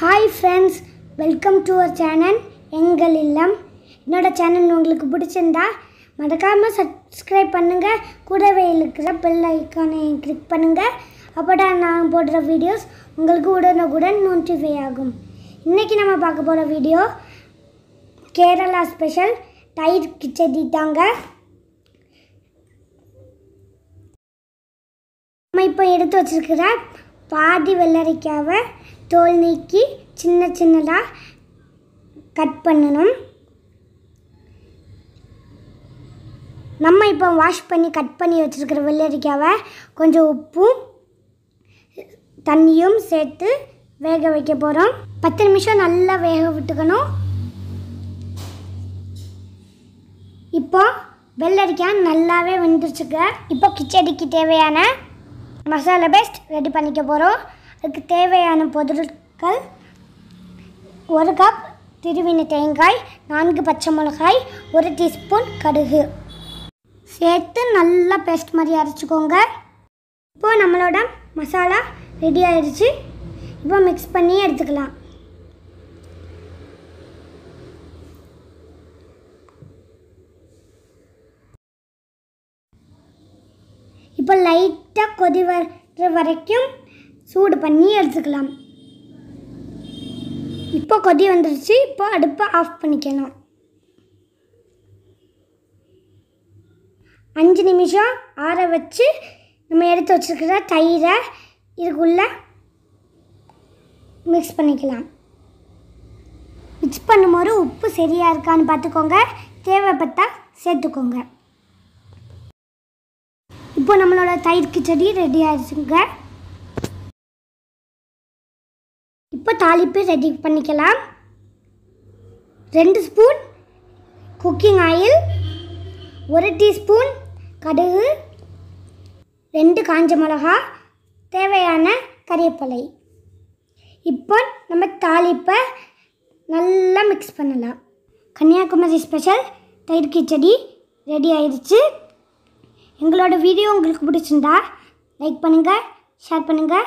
hi friends welcome to our channel எங்கள் இல்லம் என்னோட சேனல் உங்களுக்கு பிடிச்சிருந்தா மறக்காமல் சப்ஸ்கிரைப் பண்ணுங்கள் கூடவே இருக்கிற பெல் ஐக்கானை கிளிக் பண்ணுங்கள் அப்போதான் நான் போடுற வீடியோஸ் உங்களுக்கு உடனுக்குடன் நோட்டிஃபை ஆகும் இன்றைக்கி நம்ம பார்க்க போகிற வீடியோ கேரளா ஸ்பெஷல் தயிர் கிச்சடி தாங்க நம்ம இப்போ எடுத்து வச்சுருக்கிற பாதி வெள்ளரிக்காவை தோல் நீக்கி சின்ன சின்னதாக கட் பண்ணணும் நம்ம இப்போ வாஷ் பண்ணி கட் பண்ணி வச்சுருக்கிற வெள்ளரிக்காவை கொஞ்சம் உப்பும் தண்ணியும் சேர்த்து வேக வைக்க போகிறோம் பத்து நிமிஷம் நல்லா வேக விட்டுக்கணும் இப்போ வெள்ளரிக்காய் நல்லாவே வந்துருச்சுக்க இப்போ கிச்சடிக்கு தேவையான மசாலா பேஸ்ட் ரெடி பண்ணிக்க போகிறோம் தேவையான பொருட்கள் ஒரு கப் திருவினி தேங்காய் நான்கு பச்சை மிளகாய் ஒரு டீஸ்பூன் கடுகு சேர்த்து நல்லா பேஸ்ட் மாதிரி அரைச்சிக்கோங்க இப்போது நம்மளோட மசாலா ரெடி ஆயிடுச்சு இப்போ மிக்ஸ் பண்ணி எடுத்துக்கலாம் இப்போ லைட்டாக கொதி வர வரைக்கும் சூடு பண்ணி எடுத்துக்கலாம் இப்போ கொதி வந்துடுச்சு இப்போ அடுப்பை ஆஃப் பண்ணிக்கணும் அஞ்சு நிமிஷம் ஆற வச்சு நம்ம எடுத்து வச்சுருக்கிற தயிரை இதுக்குள்ளே மிக்ஸ் பண்ணிக்கலாம் மிக்ஸ் பண்ணும்போது உப்பு சரியாக இருக்கான்னு பார்த்துக்கோங்க தேவைப்பட்டால் சேர்த்துக்கோங்க இப்போ நம்மளோட தயிர் கிச்சடி ரெடி ஆயிடுச்சுங்க இப்போ தாளிப்பு ரெடி பண்ணிக்கலாம் ரெண்டு ஸ்பூன் குக்கிங் ஆயில் ஒரு டீஸ்பூன் கடுகு ரெண்டு காஞ்ச மிளகா தேவையான கறிவேப்பிலை இப்போ நம்ம தாளிப்பை நல்லா மிக்ஸ் பண்ணலாம் கன்னியாகுமரி ஸ்பெஷல் தயிர் கிச்சடி ரெடி ஆயிடுச்சு எங்களோட வீடியோ உங்களுக்கு பிடிச்சிருந்தா லைக் பண்ணுங்கள் ஷேர் பண்ணுங்கள்